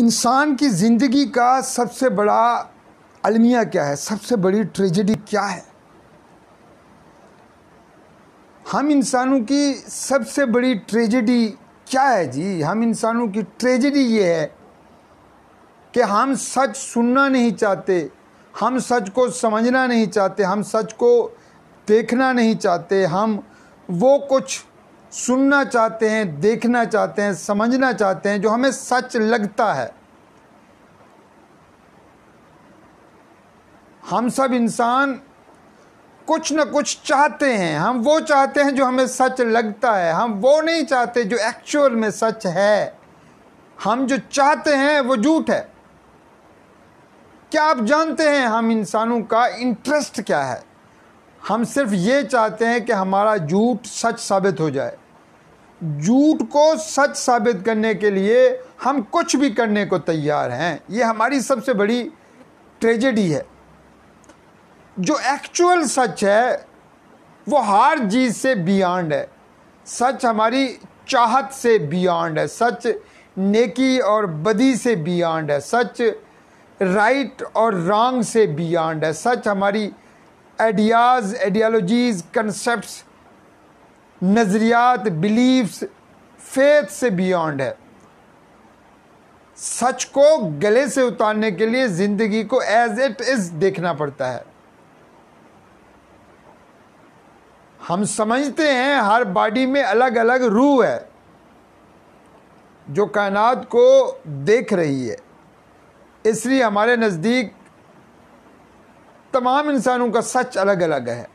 इंसान की ज़िंदगी का सबसे बड़ा अलमिया क्या है सबसे बड़ी ट्रेजेडी क्या है हम इंसानों की सबसे बड़ी ट्रेजेडी क्या है जी हम इंसानों की ट्रेजेडी ये है कि हम सच सुनना नहीं चाहते हम सच को समझना नहीं चाहते हम सच को देखना नहीं चाहते हम वो कुछ सुनना चाहते हैं देखना चाहते हैं समझना चाहते हैं जो हमें सच लगता है हम सब इंसान कुछ ना कुछ चाहते हैं हम वो चाहते हैं जो हमें सच लगता है हम वो नहीं चाहते जो एक्चुअल में सच है हम जो चाहते हैं वो झूठ है क्या आप जानते हैं हम इंसानों का इंटरेस्ट क्या है हम सिर्फ ये चाहते हैं कि हमारा झूठ सच साबित हो जाए झूठ को सच साबित करने के लिए हम कुछ भी करने को तैयार हैं ये हमारी सबसे बड़ी ट्रेजेडी है जो एक्चुअल सच है वो हार जीत से बियॉन्ड है सच हमारी चाहत से बियॉन्ड है सच नेकी और बदी से बियॉन्ड है सच राइट और रॉन्ग से बियॉन्ड है सच हमारी आइडियाज़ आइडियालॉजीज़ कंसेप्ट नज़रियात बिलीव्स फेथ से बियॉन्ड है सच को गले से उतारने के लिए ज़िंदगी को एज इट इज़ देखना पड़ता है हम समझते हैं हर बॉडी में अलग अलग रूह है जो कायनात को देख रही है इसलिए हमारे नज़दीक तमाम इंसानों का सच अलग अलग है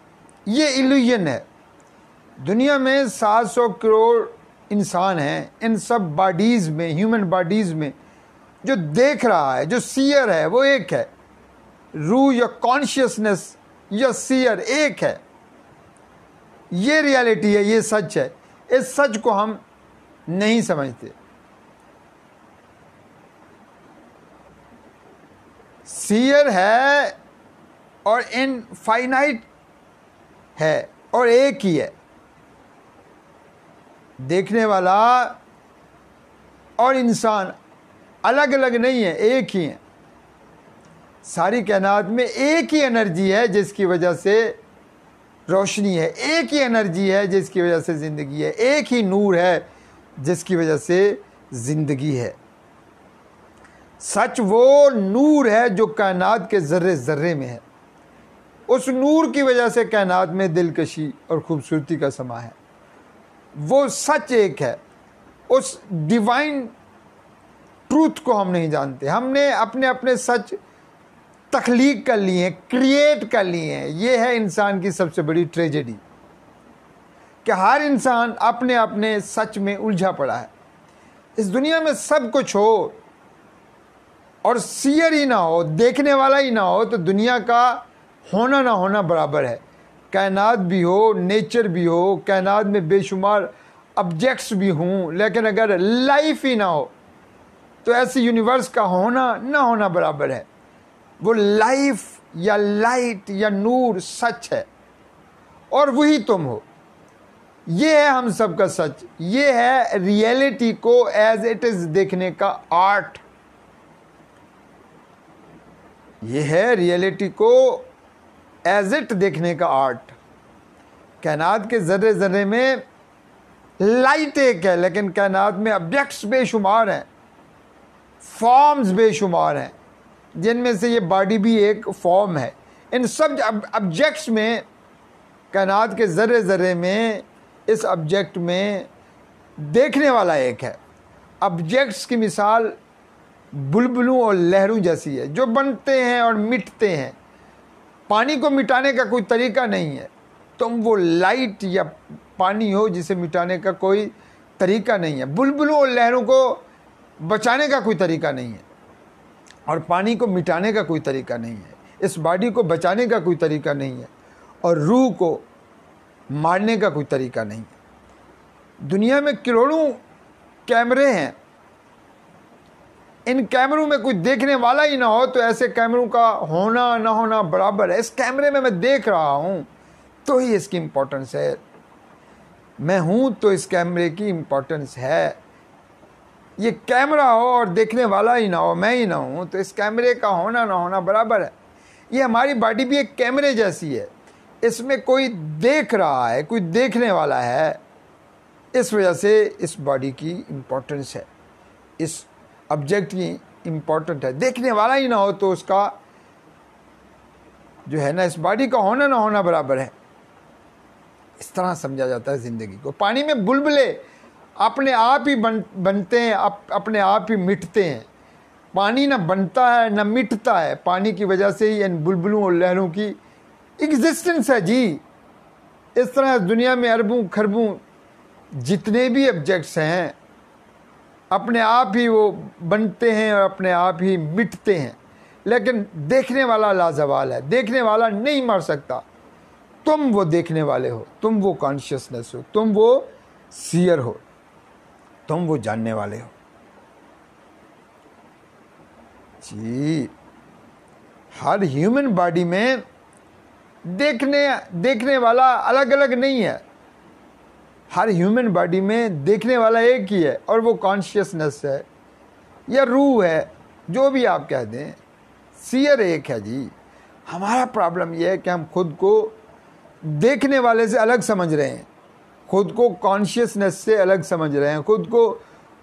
ये इल्यूजन है दुनिया में 700 करोड़ इंसान हैं इन सब बॉडीज़ में ह्यूमन बॉडीज़ में जो देख रहा है जो सीयर है वो एक है रू या कॉन्शियसनेस या सीयर एक है ये रियलिटी है ये सच है इस सच को हम नहीं समझते सीयर है और इन फाइनाइट है और एक ही है देखने वाला और इंसान अलग अलग नहीं है एक ही है सारी कायनात में एक ही एनर्जी है जिसकी वजह से रोशनी है एक ही एनर्जी है जिसकी वजह से ज़िंदगी है एक ही नूर है जिसकी वजह से ज़िंदगी है सच वो नूर है जो कायनात के ज़र्रे ज़र्रे में है उस नूर की वजह से कायनात में दिलकशी और ख़ूबसूरती का समा है वो सच एक है उस डिवाइन ट्रूथ को हम नहीं जानते हमने अपने अपने सच तख्लीक कर लिए हैं क्रिएट कर लिए हैं ये है इंसान की सबसे बड़ी ट्रेजेडी कि हर इंसान अपने अपने सच में उलझा पड़ा है इस दुनिया में सब कुछ हो और सीयर ही ना हो देखने वाला ही ना हो तो दुनिया का होना ना होना बराबर है कायनात भी हो नेचर भी हो कायनात में बेशुमार ऑब्जेक्ट्स भी हों लेकिन अगर लाइफ ही ना हो तो ऐसे यूनिवर्स का होना ना होना बराबर है वो लाइफ या लाइट या नूर सच है और वही तुम हो ये है हम सब का सच ये है रियलिटी को एज इट इज देखने का आर्ट ये है रियलिटी को इट देखने का आर्ट कैनात के ज़र्रे ज़र्रे में लाइट एक है लेकिन कैनात में अब्जेक्ट्स बेशुमार हैं फॉर्म्स बेशुमार हैं जिनमें से ये बॉडी भी एक फॉर्म है इन सब ऑब्जेक्ट्स में कैनात के ज़र्रे ज़र्रे में इस ऑब्जेक्ट में देखने वाला एक है ऑब्जेक्ट्स की मिसाल बुलबुलों और लहरों जैसी है जो बनते हैं और मिटते हैं पानी को मिटाने का कोई तरीका नहीं है तुम वो लाइट या पानी हो जिसे मिटाने का कोई तरीका नहीं है बुलबुलों और लहरों को बचाने का कोई तरीका नहीं है और पानी को मिटाने का कोई तरीका नहीं है इस बॉडी को बचाने का कोई तरीका नहीं है और रूह को मारने का कोई तरीका नहीं है दुनिया में करोड़ों कैमरे हैं इन कैमरों में कोई देखने वाला ही ना हो तो ऐसे कैमरों का होना ना होना बराबर है इस कैमरे में मैं देख रहा हूँ तो ही इसकी इम्पोर्टेंस है मैं हूँ तो इस कैमरे की इम्पोर्टेंस है ये कैमरा हो और देखने वाला ही ना हो मैं ही ना हूँ तो इस कैमरे का होना ना होना बराबर है ये हमारी बॉडी भी एक कैमरे जैसी है इसमें कोई देख रहा है कोई देखने वाला है इस वजह से इस बॉडी की इम्पोर्टेंस है इस ऑब्जेक्ट ही इम्पॉर्टेंट है देखने वाला ही ना हो तो उसका जो है ना इस बॉडी का होना ना होना बराबर है इस तरह समझा जाता है ज़िंदगी को पानी में बुलबुले अपने आप ही बन बनते हैं अप, अपने आप ही मिटते हैं पानी ना बनता है ना मिटता है पानी की वजह से ही इन बुलबुलों और लहरों की एग्जिस्टेंस है जी इस तरह दुनिया में अरबों खरबों जितने भी ऑब्जेक्ट्स हैं अपने आप ही वो बनते हैं और अपने आप ही मिटते हैं लेकिन देखने वाला लाजवाल है देखने वाला नहीं मर सकता तुम वो देखने वाले हो तुम वो कॉन्शियसनेस हो तुम वो सीयर हो तुम वो जानने वाले हो जी हर ह्यूमन बॉडी में देखने देखने वाला अलग अलग नहीं है हर ह्यूमन बॉडी में देखने वाला एक ही है और वो कॉन्शियसनेस है या रूह है जो भी आप कह दें सियर एक है जी हमारा प्रॉब्लम यह है कि हम खुद को देखने वाले से अलग समझ रहे हैं खुद को कॉन्शियसनेस से अलग समझ रहे हैं खुद को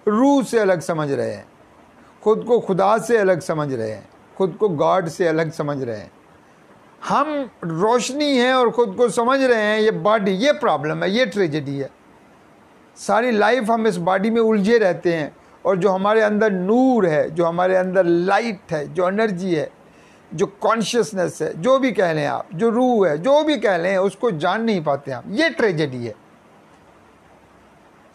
रूह से अलग समझ रहे हैं खुद को खुदा से अलग समझ रहे हैं खुद को गॉड से अलग समझ रहे हैं हम रोशनी हैं और ख़ुद को समझ रहे हैं ये बॉडी ये प्रॉब्लम है ये ट्रेजेडी है सारी लाइफ हम इस बॉडी में उलझे रहते हैं और जो हमारे अंदर नूर है जो हमारे अंदर लाइट है जो एनर्जी है जो कॉन्शियसनेस है जो भी कह लें आप जो रूह है जो भी कह लें उसको जान नहीं पाते हम ये ट्रेजेडी है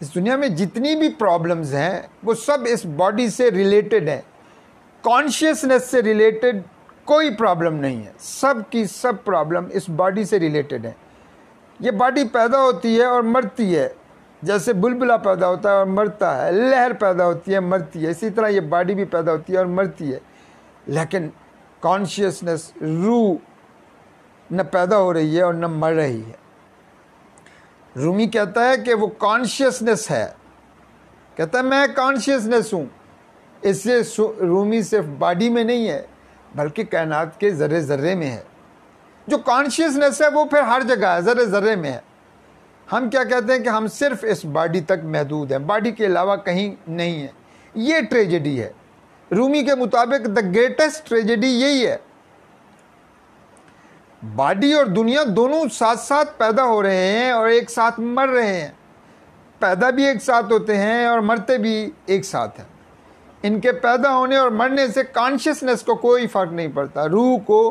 इस दुनिया में जितनी भी प्रॉब्लम्स हैं वो सब इस बॉडी से रिलेटेड हैं कॉन्शियसनेस से रिलेटेड कोई प्रॉब्लम नहीं है सब की सब प्रॉब्लम इस बॉडी से रिलेटेड है ये बॉडी पैदा होती है और मरती है जैसे बुलबुला पैदा होता है और मरता है लहर पैदा होती है मरती है इसी तरह ये बॉडी भी पैदा होती है और मरती है लेकिन कॉन्शियसनेस रू न पैदा हो रही है और न मर रही है रूमी कहता है कि वो कॉन्शियसनेस है कहता है मैं कॉन्शियसनेस हूँ इससे रूमी सिर्फ बॉडी में नहीं है बल्कि कायनात के ज़र्रे ज़र्रे में है जो कॉन्शियसनेस है वो फिर हर जगह है ज़र्रे ज़र्रे में है हम क्या कहते हैं कि हम सिर्फ इस बॉडी तक महदूद हैं बॉडी के अलावा कहीं नहीं है ये ट्रेजेडी है रूमी के मुताबिक द ग्रेटेस्ट ट्रेजेडी यही है बॉडी और दुनिया दोनों साथ साथ पैदा हो रहे हैं और एक साथ मर रहे हैं पैदा भी एक साथ होते हैं और मरते भी एक साथ हैं इनके पैदा होने और मरने से कॉन्शियसनेस को कोई फ़र्क नहीं पड़ता रूह को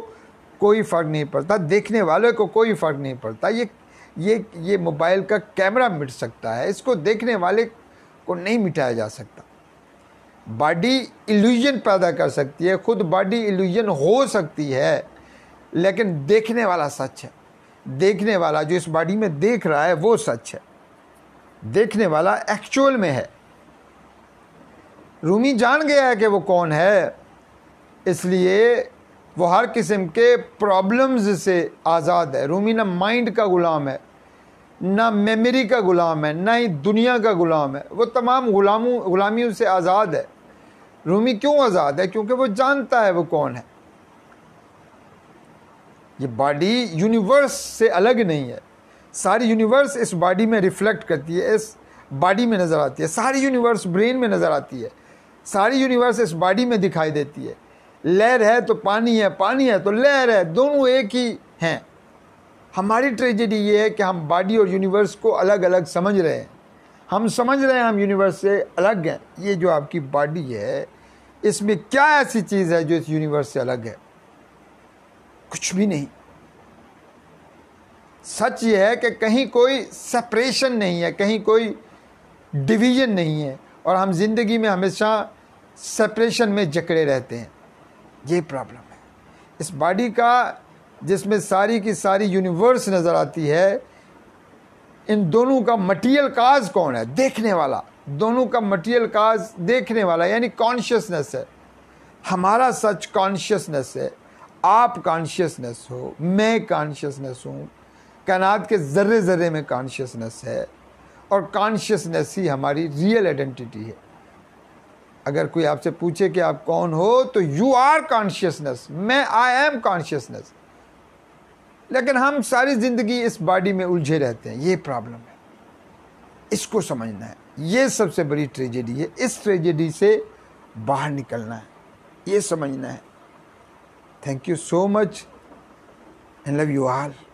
कोई फ़र्क नहीं पड़ता देखने वाले को कोई फ़र्क नहीं पड़ता ये ये ये मोबाइल का कैमरा मिट सकता है इसको देखने वाले को नहीं मिटाया जा सकता बॉडी इल्यूजन पैदा कर सकती है खुद बॉडी इल्यूजन हो सकती है लेकिन देखने वाला सच है देखने वाला जो इस बॉडी में देख रहा है वो सच है देखने वाला एक्चुअल में है रूमी जान गया है कि वो कौन है इसलिए वो हर किस्म के प्रॉब्लम्स से आज़ाद है रूमी ना माइंड का ग़ुलाम है ना मेमोरी का ग़ुलाम है ना ही दुनिया का ग़ुलाम है वो तमाम ग़ुलामों ग़ुलामियों से आज़ाद है रूमी क्यों आज़ाद है क्योंकि वो जानता है वो कौन है ये बॉडी यूनिवर्स से अलग नहीं है सारी यूनिवर्स इस बॉडी में रिफ्लेक्ट करती है इस बॉडी में नज़र आती है सारी यूनिवर्स ब्रेन में नज़र आती है सारी यूनिवर्स इस बॉडी में दिखाई देती है लहर है तो पानी है पानी है तो लहर है दोनों एक ही हैं हमारी ट्रेजेडी ये है कि हम बॉडी और यूनिवर्स को अलग अलग समझ रहे हैं हम समझ रहे हैं हम यूनिवर्स से अलग हैं ये जो आपकी बॉडी है इसमें क्या ऐसी चीज़ है जो इस यूनिवर्स से अलग है कुछ भी नहीं सच ये है कि कहीं कोई सेपरेशन नहीं है कहीं कोई डिवीज़न नहीं है और हम ज़िंदगी में हमेशा सेपरेशन में जकड़े रहते हैं ये प्रॉब्लम है इस बॉडी का जिसमें सारी की सारी यूनिवर्स नज़र आती है इन दोनों का मटेरियल काज कौन है देखने वाला दोनों का मटेरियल काज देखने वाला यानी कॉन्शियसनेस है हमारा सच कॉन्शियसनेस है आप कॉन्शियसनेस हो मैं कॉन्शियसनेस हूँ कैनात के ज़र्रे ज़र्रे में कॉन्शियसनेस है और कॉन्शियसनेस ही हमारी रियल आइडेंटिटी है अगर कोई आपसे पूछे कि आप कौन हो तो यू आर कॉन्शियसनेस मैं आई एम कॉन्शियसनेस लेकिन हम सारी ज़िंदगी इस बॉडी में उलझे रहते हैं ये प्रॉब्लम है इसको समझना है ये सबसे बड़ी ट्रेजेडी है इस ट्रेजेडी से बाहर निकलना है ये समझना है thank you so much I love you all